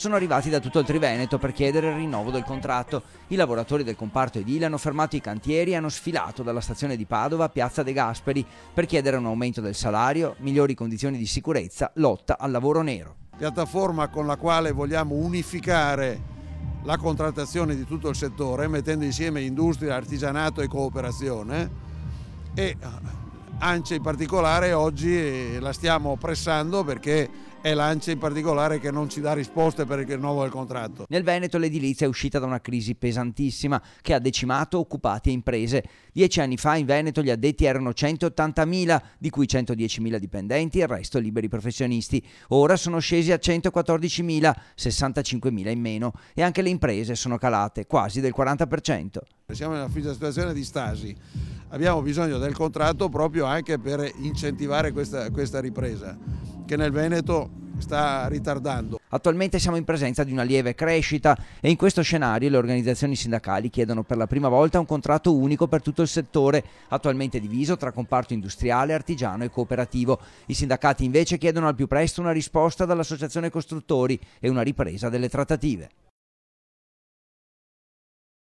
sono arrivati da tutto il Triveneto per chiedere il rinnovo del contratto. I lavoratori del comparto edile hanno fermato i cantieri e hanno sfilato dalla stazione di Padova a Piazza De Gasperi per chiedere un aumento del salario, migliori condizioni di sicurezza, lotta al lavoro nero. Piattaforma con la quale vogliamo unificare la contrattazione di tutto il settore mettendo insieme industria, artigianato e cooperazione e ah, Ancia in particolare oggi eh, la stiamo pressando perché è l'Ancia in particolare che non ci dà risposte per il nuovo del contratto. Nel Veneto l'edilizia è uscita da una crisi pesantissima che ha decimato occupati e imprese. Dieci anni fa in Veneto gli addetti erano 180.000, di cui 110.000 dipendenti e il resto liberi professionisti. Ora sono scesi a 114.000, 65.000 in meno e anche le imprese sono calate quasi del 40%. Siamo nella situazione di stasi abbiamo bisogno del contratto proprio anche per incentivare questa, questa ripresa che nel Veneto sta ritardando. Attualmente siamo in presenza di una lieve crescita e in questo scenario le organizzazioni sindacali chiedono per la prima volta un contratto unico per tutto il settore, attualmente diviso tra comparto industriale, artigiano e cooperativo. I sindacati invece chiedono al più presto una risposta dall'Associazione Costruttori e una ripresa delle trattative.